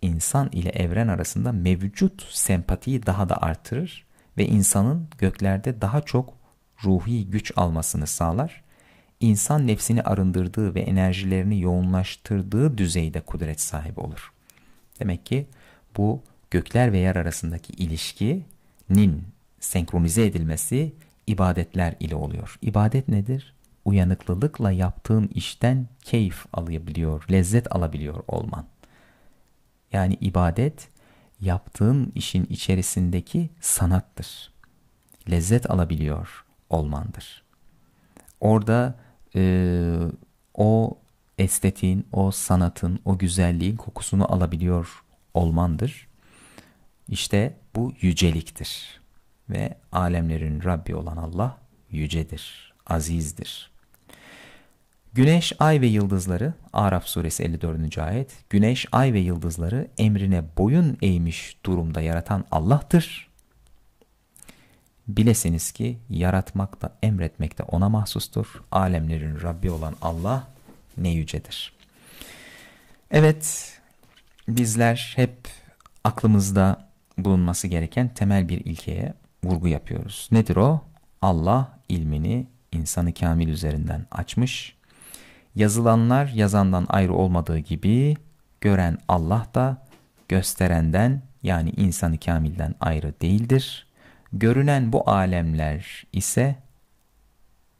insan ile evren arasında mevcut sempatiyi daha da artırır ve insanın göklerde daha çok ruhi güç almasını sağlar insan nefsini arındırdığı ve enerjilerini yoğunlaştırdığı düzeyde kudret sahibi olur. Demek ki bu gökler ve yer arasındaki ilişkinin senkronize edilmesi ibadetler ile oluyor. İbadet nedir? Uyanıklılıkla yaptığın işten keyif alabiliyor, lezzet alabiliyor olman. Yani ibadet yaptığın işin içerisindeki sanattır. Lezzet alabiliyor olmandır. Orada e, o estetiğin, o sanatın, o güzelliğin kokusunu alabiliyor olmandır. İşte bu yüceliktir. Ve alemlerin Rabbi olan Allah yücedir, azizdir. Güneş, ay ve yıldızları, Araf suresi 54. ayet, güneş, ay ve yıldızları emrine boyun eğmiş durumda yaratan Allah'tır. Bilesiniz ki yaratmak da emretmek de ona mahsustur. Alemlerin Rabbi olan Allah ne yücedir. Evet bizler hep aklımızda bulunması gereken temel bir ilkeye vurgu yapıyoruz. Nedir o? Allah ilmini insanı kamil üzerinden açmış. Yazılanlar yazandan ayrı olmadığı gibi gören Allah da gösterenden yani insanı kamilden ayrı değildir. Görünen bu alemler ise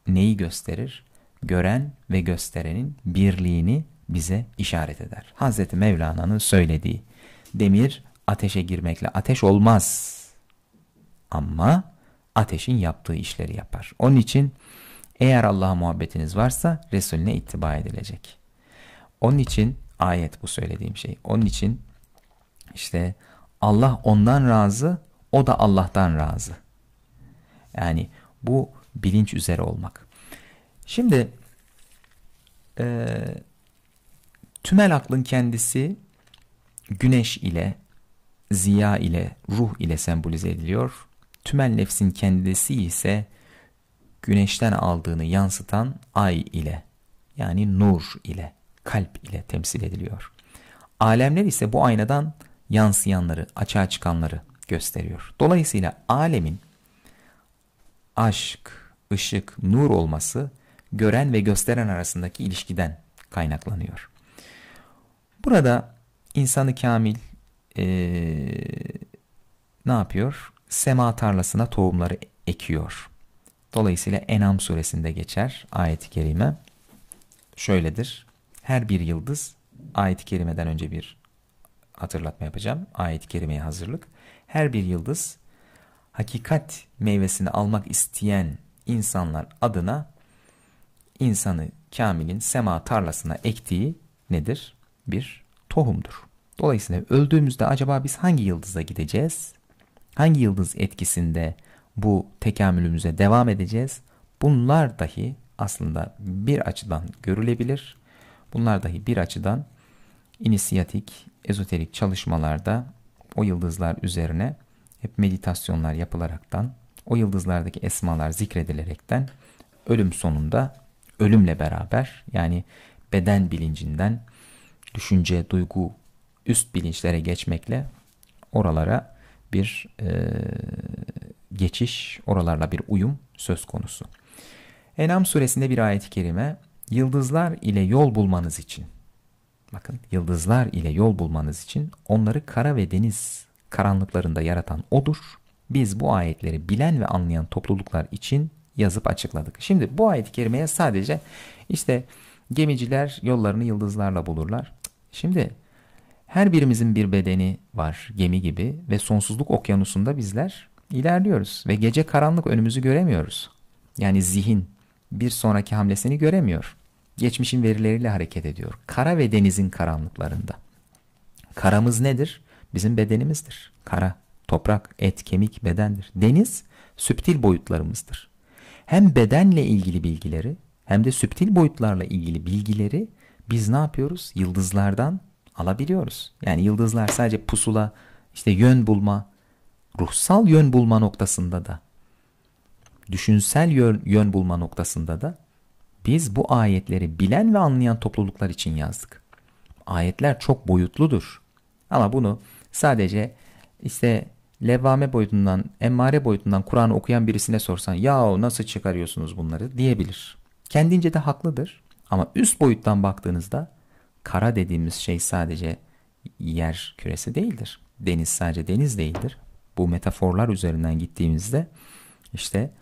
neyi gösterir? Gören ve gösterenin birliğini bize işaret eder. Hazreti Mevlana'nın söylediği demir ateşe girmekle ateş olmaz ama ateşin yaptığı işleri yapar. Onun için eğer Allah'a muhabbetiniz varsa Resulüne ittiba edilecek. Onun için ayet bu söylediğim şey. Onun için işte Allah ondan razı o da Allah'tan razı. Yani bu bilinç üzere olmak. Şimdi e, tümel aklın kendisi güneş ile, ziya ile, ruh ile sembolize ediliyor. Tümel nefsin kendisi ise güneşten aldığını yansıtan ay ile yani nur ile, kalp ile temsil ediliyor. Alemler ise bu aynadan yansıyanları, açığa çıkanları gösteriyor. Dolayısıyla alemin aşk, ışık, nur olması gören ve gösteren arasındaki ilişkiden kaynaklanıyor. Burada insanı kamil e, ne yapıyor? Sema tarlasına tohumları ekiyor. Dolayısıyla Enam suresinde geçer ayet-i kerime. Şöyledir. Her bir yıldız ayet-i kerimeden önce bir hatırlatma yapacağım. Ayet-i kerimeye hazırlık her bir yıldız hakikat meyvesini almak isteyen insanlar adına insanı Kamil'in sema tarlasına ektiği nedir? Bir tohumdur. Dolayısıyla öldüğümüzde acaba biz hangi yıldıza gideceğiz? Hangi yıldız etkisinde bu tekamülümüze devam edeceğiz? Bunlar dahi aslında bir açıdan görülebilir. Bunlar dahi bir açıdan inisiyatik, ezoterik çalışmalarda o yıldızlar üzerine hep meditasyonlar yapılaraktan, o yıldızlardaki esmalar zikredilerekten ölüm sonunda ölümle beraber yani beden bilincinden düşünce, duygu, üst bilinçlere geçmekle oralara bir e, geçiş, oralarla bir uyum söz konusu. Enam suresinde bir ayet-i kerime, yıldızlar ile yol bulmanız için Bakın yıldızlar ile yol bulmanız için onları kara ve deniz karanlıklarında yaratan odur. Biz bu ayetleri bilen ve anlayan topluluklar için yazıp açıkladık. Şimdi bu ayet-i kerimeye sadece işte gemiciler yollarını yıldızlarla bulurlar. Şimdi her birimizin bir bedeni var gemi gibi ve sonsuzluk okyanusunda bizler ilerliyoruz ve gece karanlık önümüzü göremiyoruz. Yani zihin bir sonraki hamlesini göremiyor geçmişin verileriyle hareket ediyor. Kara ve denizin karanlıklarında. Karamız nedir? Bizim bedenimizdir. Kara, toprak, et, kemik, bedendir. Deniz süptil boyutlarımızdır. Hem bedenle ilgili bilgileri hem de süptil boyutlarla ilgili bilgileri biz ne yapıyoruz? Yıldızlardan alabiliyoruz. Yani yıldızlar sadece pusula, işte yön bulma, ruhsal yön bulma noktasında da, düşünsel yön, yön bulma noktasında da biz bu ayetleri bilen ve anlayan topluluklar için yazdık. Ayetler çok boyutludur. Ama bunu sadece işte levvame boyutundan, emmare boyutundan Kur'an'ı okuyan birisine sorsan yahu nasıl çıkarıyorsunuz bunları diyebilir. Kendince de haklıdır. Ama üst boyuttan baktığınızda kara dediğimiz şey sadece yer küresi değildir. Deniz sadece deniz değildir. Bu metaforlar üzerinden gittiğimizde işte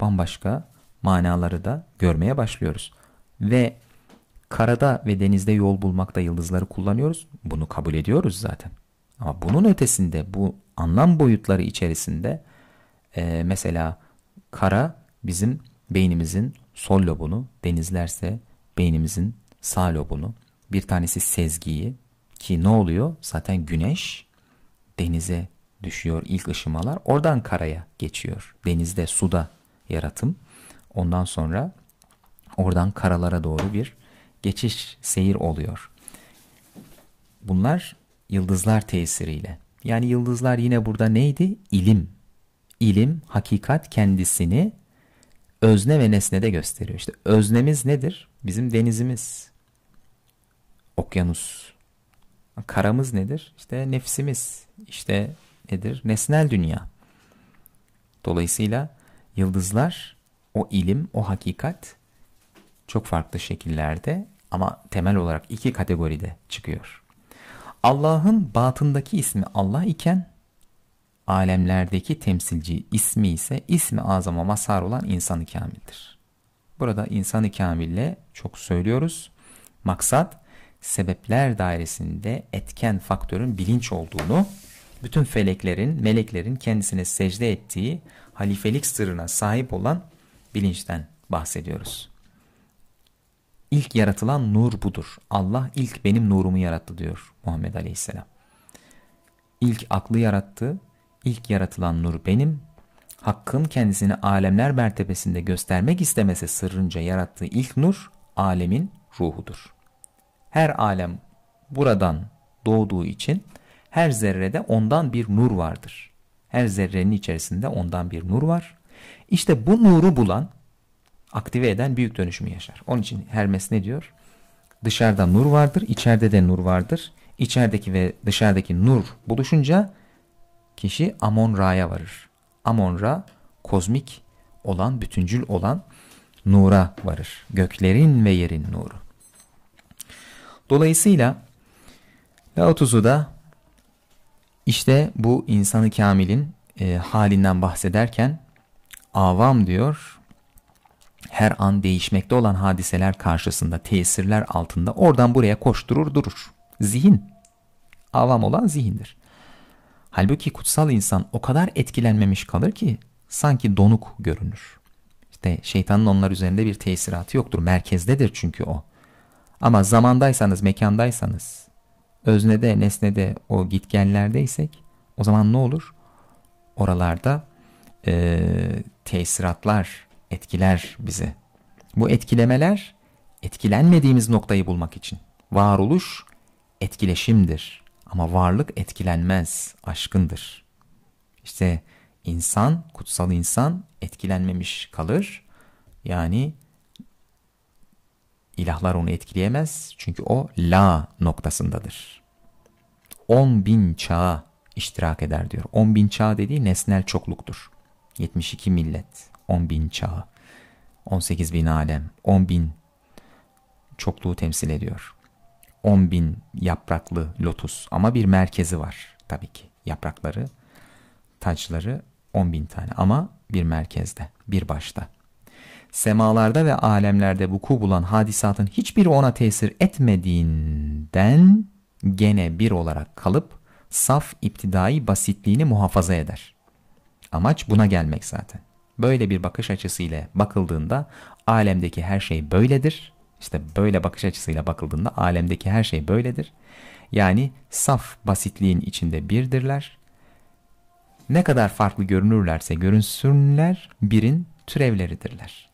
bambaşka manaları da görmeye başlıyoruz. Ve karada ve denizde yol bulmakta yıldızları kullanıyoruz. Bunu kabul ediyoruz zaten. Ama bunun ötesinde bu anlam boyutları içerisinde e, mesela kara bizim beynimizin sol lobunu, denizlerse beynimizin sağ lobunu, bir tanesi sezgiyi ki ne oluyor? Zaten güneş denize düşüyor ilk ışımalar oradan karaya geçiyor. Denizde, suda yaratım Ondan sonra oradan karalara doğru bir geçiş seyir oluyor. Bunlar yıldızlar tesiriyle. Yani yıldızlar yine burada neydi? İlim. İlim, hakikat kendisini özne ve nesne de gösteriyor. İşte öznemiz nedir? Bizim denizimiz, okyanus. Karamız nedir? İşte nefsimiz, İşte nedir? Nesnel dünya. Dolayısıyla yıldızlar o ilim, o hakikat çok farklı şekillerde ama temel olarak iki kategoride çıkıyor. Allah'ın batındaki ismi Allah iken alemlerdeki temsilci ismi ise ismi azama mazhar olan insanı kamildir. Burada insanı kamille çok söylüyoruz. Maksat sebepler dairesinde etken faktörün bilinç olduğunu, bütün feleklerin, meleklerin kendisine secde ettiği halifelik sırrına sahip olan bilinçten bahsediyoruz. İlk yaratılan nur budur. Allah ilk benim nurumu yarattı diyor Muhammed Aleyhisselam. İlk aklı yarattı, ilk yaratılan nur benim. Hakkın kendisini alemler mertebesinde göstermek istemese sırrınca yarattığı ilk nur alemin ruhudur. Her alem buradan doğduğu için her zerrede ondan bir nur vardır. Her zerrenin içerisinde ondan bir nur var işte bu nuru bulan, aktive eden büyük dönüşümü yaşar. Onun için Hermes ne diyor? Dışarıda nur vardır, içeride de nur vardır. İçerideki ve dışarıdaki nur buluşunca kişi Amon Ra'ya varır. Amon Ra kozmik olan, bütüncül olan nura varır. Göklerin ve yerin nuru. Dolayısıyla Lao da işte bu insanı kamilin e, halinden bahsederken avam diyor her an değişmekte olan hadiseler karşısında tesirler altında oradan buraya koşturur durur. Zihin. Avam olan zihindir. Halbuki kutsal insan o kadar etkilenmemiş kalır ki sanki donuk görünür. İşte şeytanın onlar üzerinde bir tesiratı yoktur. Merkezdedir çünkü o. Ama zamandaysanız, mekandaysanız, öznede, nesnede, o gitgellerdeysek o zaman ne olur? Oralarda ee, tesiratlar etkiler bizi. Bu etkilemeler etkilenmediğimiz noktayı bulmak için. Varoluş etkileşimdir ama varlık etkilenmez, aşkındır. İşte insan, kutsal insan etkilenmemiş kalır. Yani ilahlar onu etkileyemez çünkü o la noktasındadır. 10 bin çağa iştirak eder diyor. 10 bin çağ dediği nesnel çokluktur. 72 millet, 10 bin çağı, 18 bin alem, 10 bin çokluğu temsil ediyor. 10 bin yapraklı lotus ama bir merkezi var tabii ki. Yaprakları, taçları 10 bin tane ama bir merkezde, bir başta. Semalarda ve alemlerde vuku bulan hadisatın hiçbiri ona tesir etmediğinden gene bir olarak kalıp saf iptidai basitliğini muhafaza eder. Amaç buna gelmek zaten. Böyle bir bakış açısıyla bakıldığında alemdeki her şey böyledir. İşte böyle bakış açısıyla bakıldığında alemdeki her şey böyledir. Yani saf basitliğin içinde birdirler. Ne kadar farklı görünürlerse görünsünler birin türevleridirler.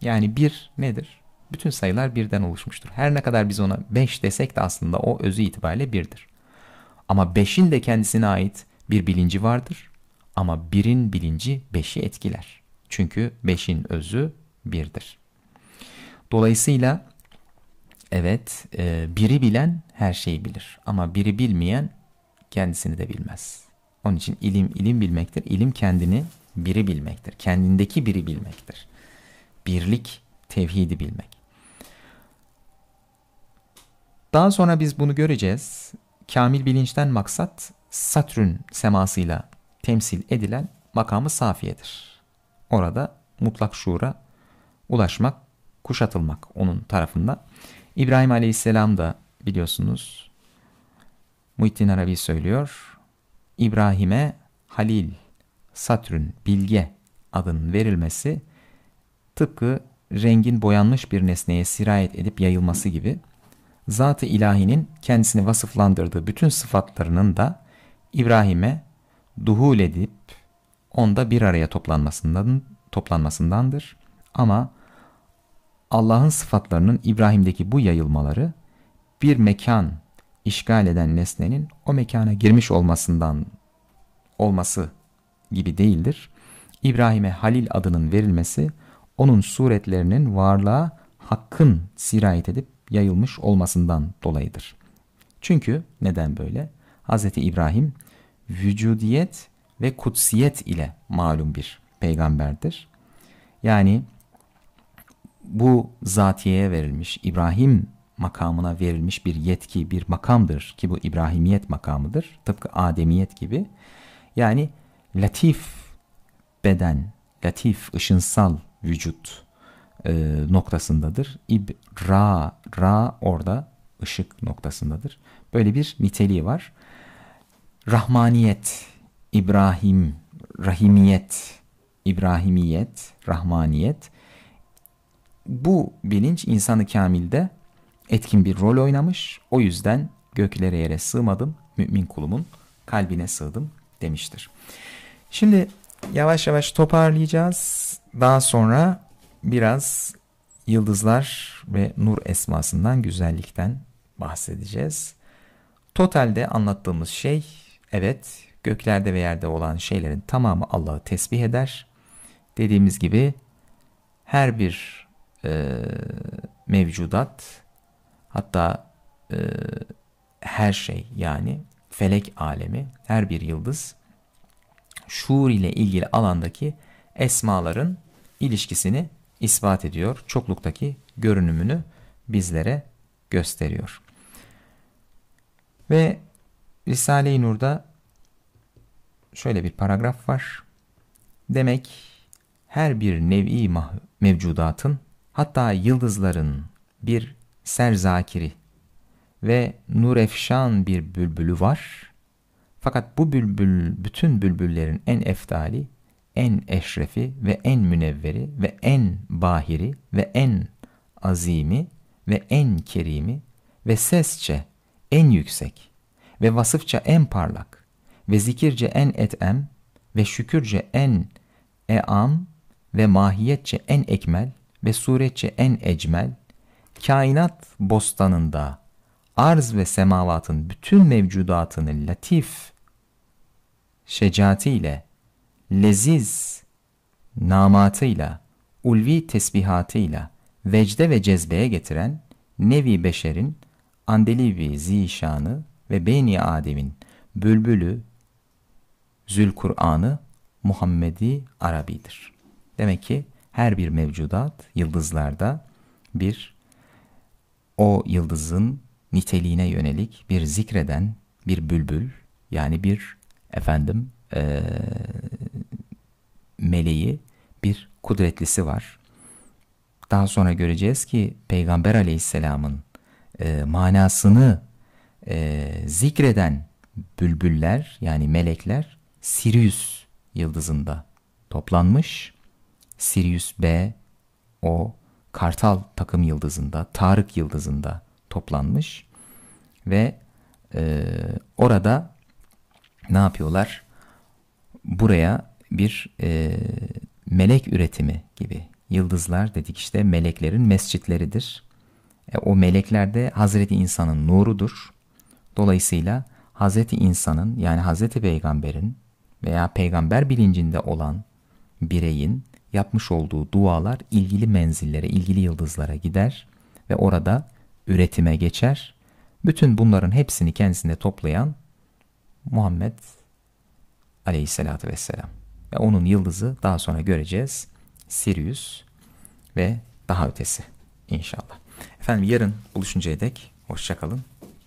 Yani bir nedir? Bütün sayılar birden oluşmuştur. Her ne kadar biz ona beş desek de aslında o özü itibariyle birdir. Ama beşin de kendisine ait bir bilinci vardır ama birin bilinci beşi etkiler. Çünkü beşin özü birdir. Dolayısıyla evet e, biri bilen her şeyi bilir. Ama biri bilmeyen kendisini de bilmez. Onun için ilim ilim bilmektir. İlim kendini biri bilmektir. Kendindeki biri bilmektir. Birlik, tevhidi bilmek. Daha sonra biz bunu göreceğiz. Kamil bilinçten maksat Satürn semasıyla temsil edilen makamı safiyedir. Orada mutlak şuura ulaşmak, kuşatılmak onun tarafında. İbrahim Aleyhisselam da biliyorsunuz Muhittin Arabi söylüyor. İbrahim'e Halil, Satürn, Bilge adının verilmesi tıpkı rengin boyanmış bir nesneye sirayet edip yayılması gibi zat-ı ilahinin kendisini vasıflandırdığı bütün sıfatlarının da İbrahim'e duhul edip onda bir araya toplanmasından toplanmasındandır. Ama Allah'ın sıfatlarının İbrahim'deki bu yayılmaları bir mekan işgal eden nesnenin o mekana girmiş olmasından olması gibi değildir. İbrahim'e Halil adının verilmesi onun suretlerinin varlığa hakkın sirayet edip yayılmış olmasından dolayıdır. Çünkü neden böyle? Hz. İbrahim vücudiyet ve kutsiyet ile malum bir peygamberdir. Yani bu zatiyeye verilmiş, İbrahim makamına verilmiş bir yetki, bir makamdır ki bu İbrahimiyet makamıdır. Tıpkı Ademiyet gibi. Yani latif beden, latif, ışınsal vücut e, noktasındadır. İbra, ra orada ışık noktasındadır. Böyle bir niteliği var. Rahmaniyet, İbrahim, Rahimiyet, İbrahimiyet, Rahmaniyet. Bu bilinç insanı kamilde etkin bir rol oynamış. O yüzden göklere yere sığmadım, mümin kulumun kalbine sığdım demiştir. Şimdi yavaş yavaş toparlayacağız. Daha sonra biraz yıldızlar ve nur esmasından, güzellikten bahsedeceğiz. Totalde anlattığımız şey Evet, göklerde ve yerde olan şeylerin tamamı Allah'ı tesbih eder. Dediğimiz gibi her bir e, mevcudat hatta e, her şey yani felek alemi, her bir yıldız şuur ile ilgili alandaki esmaların ilişkisini ispat ediyor. Çokluktaki görünümünü bizlere gösteriyor. Ve Risale-i Nur'da şöyle bir paragraf var. Demek her bir nevi mevcudatın hatta yıldızların bir serzakiri ve nurefşan bir bülbülü var. Fakat bu bülbül bütün bülbüllerin en efdali, en eşrefi ve en münevveri ve en bahiri ve en azimi ve en kerimi ve sesçe en yüksek.'' ve vasıfça en parlak ve zikirce en etem ve şükürce en eam ve mahiyetçe en ekmel ve suretçe en ecmel, kainat bostanında arz ve semavatın bütün mevcudatını latif, şecaatiyle, leziz, namatıyla, ulvi tesbihatıyla, vecde ve cezbeye getiren Nevi Beşer'in Andelivi zişanı ve Beni Adem'in bülbülü Zülkur'an'ı Muhammedi Arabi'dir. Demek ki her bir mevcudat yıldızlarda bir o yıldızın niteliğine yönelik bir zikreden bir bülbül yani bir efendim e, meleği bir kudretlisi var. Daha sonra göreceğiz ki Peygamber aleyhisselamın e, manasını e, zikreden bülbüller yani melekler Sirius yıldızında toplanmış. Sirius B o Kartal takım yıldızında, Tarık yıldızında toplanmış ve e, orada ne yapıyorlar? Buraya bir e, melek üretimi gibi. Yıldızlar dedik işte meleklerin mescitleridir. E, o melekler de Hazreti İnsan'ın nurudur. Dolayısıyla Hz. insanın yani Hz. peygamberin veya peygamber bilincinde olan bireyin yapmış olduğu dualar ilgili menzillere, ilgili yıldızlara gider ve orada üretime geçer. Bütün bunların hepsini kendisinde toplayan Muhammed aleyhissalatü vesselam. Ve onun yıldızı daha sonra göreceğiz. Sirius ve daha ötesi inşallah. Efendim yarın buluşuncaya dek hoşçakalın.